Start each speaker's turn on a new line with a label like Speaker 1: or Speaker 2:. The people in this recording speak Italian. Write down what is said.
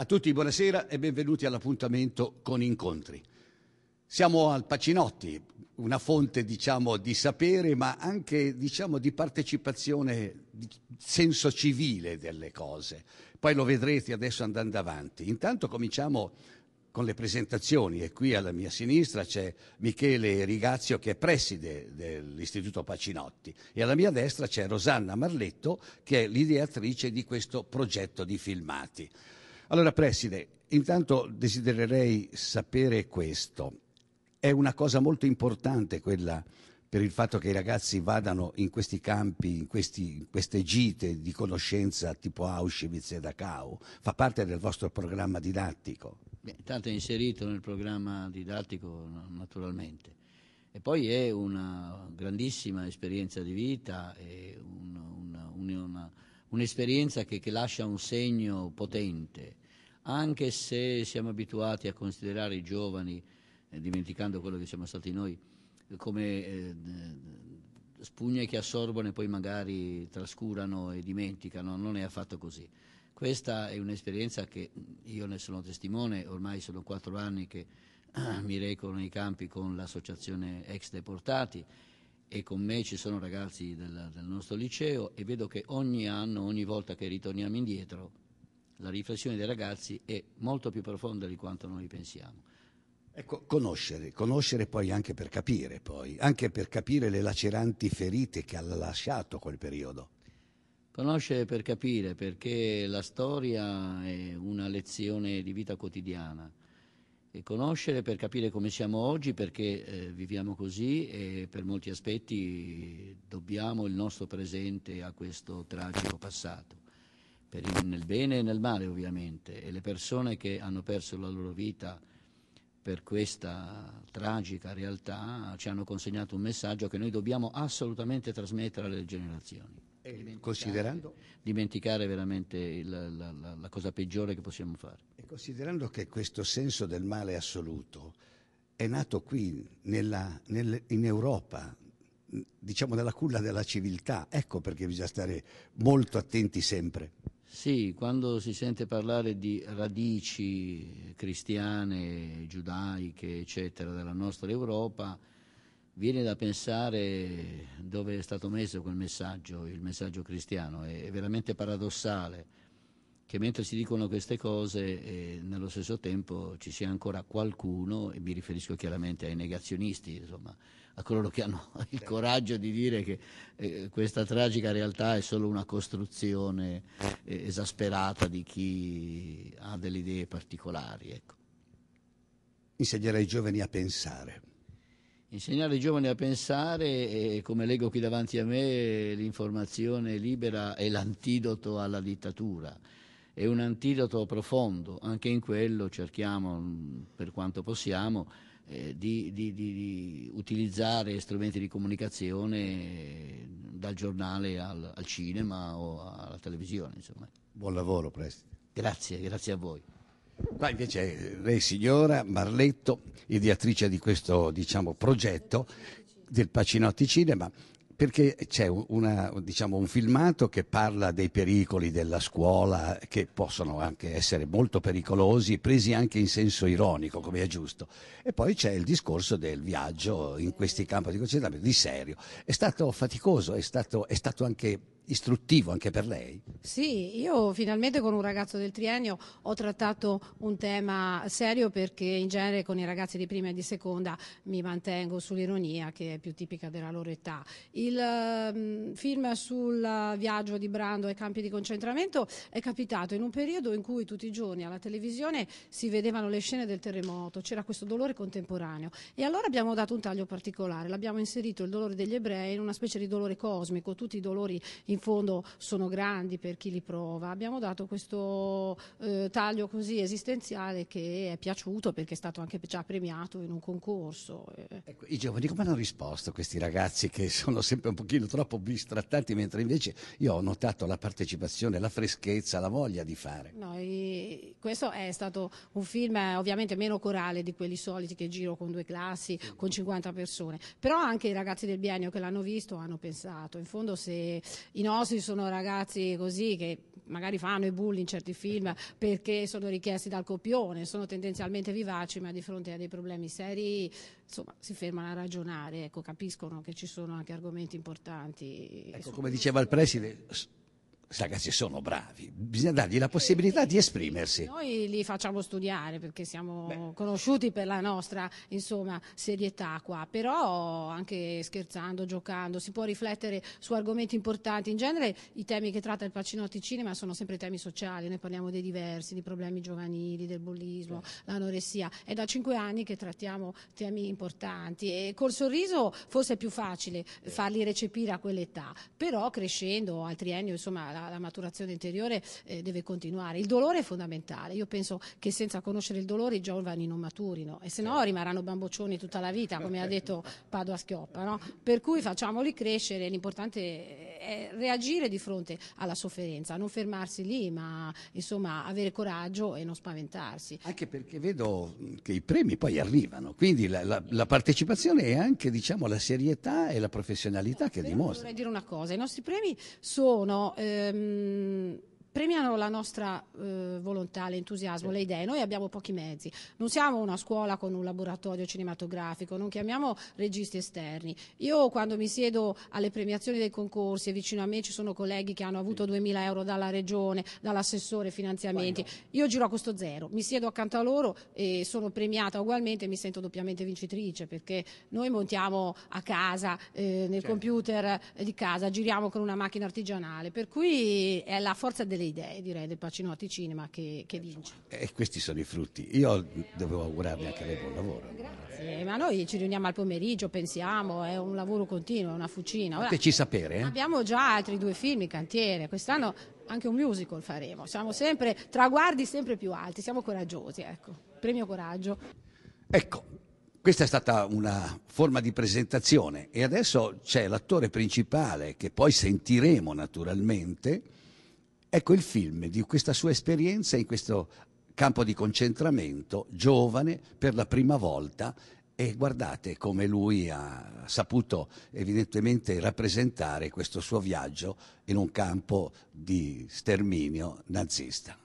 Speaker 1: A tutti buonasera e benvenuti all'appuntamento con Incontri. Siamo al Pacinotti, una fonte diciamo, di sapere ma anche diciamo, di partecipazione, di senso civile delle cose. Poi lo vedrete adesso andando avanti. Intanto cominciamo con le presentazioni e qui alla mia sinistra c'è Michele Rigazio che è preside dell'Istituto Pacinotti e alla mia destra c'è Rosanna Marletto che è l'ideatrice di questo progetto di filmati. Allora, Preside, intanto desidererei sapere questo. È una cosa molto importante quella per il fatto che i ragazzi vadano in questi campi, in, questi, in queste gite di conoscenza tipo Auschwitz e Dachau? Fa parte del vostro programma didattico?
Speaker 2: Beh, intanto è inserito nel programma didattico naturalmente. E poi è una grandissima esperienza di vita, è un, una, una, una un'esperienza che, che lascia un segno potente, anche se siamo abituati a considerare i giovani, eh, dimenticando quello che siamo stati noi, come eh, spugne che assorbono e poi magari trascurano e dimenticano, non è affatto così. Questa è un'esperienza che io ne sono testimone, ormai sono quattro anni che mi recono nei campi con l'associazione ex deportati e con me ci sono ragazzi del, del nostro liceo e vedo che ogni anno, ogni volta che ritorniamo indietro, la riflessione dei ragazzi è molto più profonda di quanto noi pensiamo. Ecco,
Speaker 1: conoscere, conoscere poi anche per capire, poi, anche per capire le laceranti ferite che ha lasciato
Speaker 2: quel periodo. Conoscere per capire, perché la storia è una lezione di vita quotidiana e conoscere per capire come siamo oggi, perché eh, viviamo così e per molti aspetti dobbiamo il nostro presente a questo tragico passato, il, nel bene e nel male ovviamente, e le persone che hanno perso la loro vita per questa tragica realtà ci hanno consegnato un messaggio che noi dobbiamo assolutamente trasmettere alle generazioni
Speaker 1: dimenticare, considerando,
Speaker 2: dimenticare veramente il, la, la, la cosa peggiore che possiamo fare. E considerando che questo senso del male assoluto è nato
Speaker 1: qui, nella, nel, in Europa, diciamo nella culla della civiltà, ecco perché bisogna stare molto attenti sempre.
Speaker 2: Sì, quando si sente parlare di radici cristiane, giudaiche, eccetera, della nostra Europa, viene da pensare dove è stato messo quel messaggio, il messaggio cristiano. È veramente paradossale che mentre si dicono queste cose, eh, nello stesso tempo ci sia ancora qualcuno, e mi riferisco chiaramente ai negazionisti, insomma, a coloro che hanno il coraggio di dire che eh, questa tragica realtà è solo una costruzione eh, esasperata di chi ha delle idee particolari. Ecco.
Speaker 1: Insegnerei ai giovani a pensare.
Speaker 2: Insegnare i giovani a pensare, e come leggo qui davanti a me, l'informazione libera è l'antidoto alla dittatura, è un antidoto profondo, anche in quello cerchiamo, mm, per quanto possiamo, eh, di, di, di, utilizzare strumenti di comunicazione eh, dal giornale al, al, cinema o alla televisione. Insomma. Buon lavoro, Presti. Grazie, grazie a voi. Ma invece
Speaker 1: lei signora Marletto, ideatrice di questo diciamo, progetto del Pacinotti Cinema, perché c'è una, diciamo, un filmato che parla dei pericoli della scuola, che possono anche essere molto pericolosi, presi anche in senso ironico, come è giusto. E poi c'è il discorso del viaggio in questi campi di concentramento, di serio. È stato faticoso, è stato, è stato anche istruttivo anche per lei?
Speaker 3: Sì, io finalmente con un ragazzo del triennio ho trattato un tema serio perché in genere con i ragazzi di prima e di seconda mi mantengo sull'ironia che è più tipica della loro età. Il um, film sul viaggio di Brando ai campi di concentramento è capitato in un periodo in cui tutti i giorni alla televisione si vedevano le scene del terremoto, c'era questo dolore contemporaneo e allora abbiamo dato un taglio particolare, l'abbiamo inserito il dolore degli ebrei in una specie di dolore cosmico, tutti i dolori in fondo sono grandi per chi li prova. Abbiamo dato questo eh, taglio così esistenziale che è piaciuto perché è stato anche già premiato in un concorso. Eh. Ecco, I giovani come
Speaker 1: hanno risposto questi ragazzi che sono sempre un pochino troppo bistrattanti, mentre invece io ho notato la partecipazione, la freschezza, la voglia di fare?
Speaker 3: No, è e questo è stato un film eh, ovviamente meno corale di quelli soliti che giro con due classi, con 50 persone, però anche i ragazzi del biennio che l'hanno visto hanno pensato, in fondo se i nostri sono ragazzi così che magari fanno i bulli in certi film perché sono richiesti dal copione, sono tendenzialmente vivaci ma di fronte a dei problemi seri insomma, si fermano a ragionare, ecco, capiscono che ci sono anche argomenti importanti. Ecco, come
Speaker 1: diceva il Presidente, ragazzi sono bravi, bisogna dargli la possibilità di esprimersi.
Speaker 3: Noi li facciamo studiare perché siamo Beh. conosciuti per la nostra insomma, serietà qua, però anche scherzando, giocando, si può riflettere su argomenti importanti. In genere i temi che tratta il Pacinotti Cinema sono sempre temi sociali, noi parliamo dei diversi, di problemi giovanili, del bullismo, sì. Certo. l'anoressia. È da cinque anni che trattiamo temi importanti e col sorriso forse è più facile sì. Eh. farli recepire a quell'età, però crescendo al triennio insomma la, la maturazione interiore eh, deve continuare. Il dolore è fondamentale. Io penso che senza conoscere il dolore i giovani non maturino e se no certo. rimarranno bamboccioni tutta la vita, come ha detto Padoa Schioppa. No? Per cui facciamoli crescere, l'importante è eh, reagire di fronte alla sofferenza, non fermarsi lì, ma insomma avere coraggio e non spaventarsi.
Speaker 1: Anche perché vedo che i premi poi arrivano, quindi la, la, la partecipazione e anche diciamo, la serietà e la professionalità no, che dimostra. Vorrei
Speaker 3: dire una cosa, i nostri premi sono... Ehm, premiano la nostra eh, volontà, l'entusiasmo, sì. le idee. Noi abbiamo pochi mezzi, non siamo una scuola con un laboratorio cinematografico, non chiamiamo registi esterni. Io quando mi siedo alle premiazioni dei concorsi e vicino a me ci sono colleghi che hanno avuto sì. 2.000 euro dalla regione, dall'assessore, finanziamenti, io giro a costo zero, mi siedo accanto a loro e sono premiata ugualmente e mi sento doppiamente vincitrice perché noi montiamo a casa, eh, nel certo. computer eh, di casa, giriamo con una macchina artigianale, per cui è la forza del delle idee, direi, del Pacinotti Cinema che, che eh,
Speaker 1: vince. E eh, questi sono i frutti. Io devo augurarvi anche a lei buon lavoro.
Speaker 3: Grazie, ma noi ci riuniamo al pomeriggio, pensiamo, è un lavoro continuo, è una fucina. Ora, Fateci
Speaker 1: sapere. Eh? Abbiamo
Speaker 3: già altri due film in cantiere, quest'anno anche un musical faremo, siamo sempre traguardi sempre più alti, siamo coraggiosi, ecco, premio coraggio.
Speaker 1: Ecco, questa è stata una forma di presentazione e adesso c'è l'attore principale che poi sentiremo naturalmente Ecco il film di questa sua esperienza in questo campo di concentramento, giovane per la prima volta e guardate come lui ha saputo evidentemente rappresentare questo suo viaggio in un campo di sterminio nazista.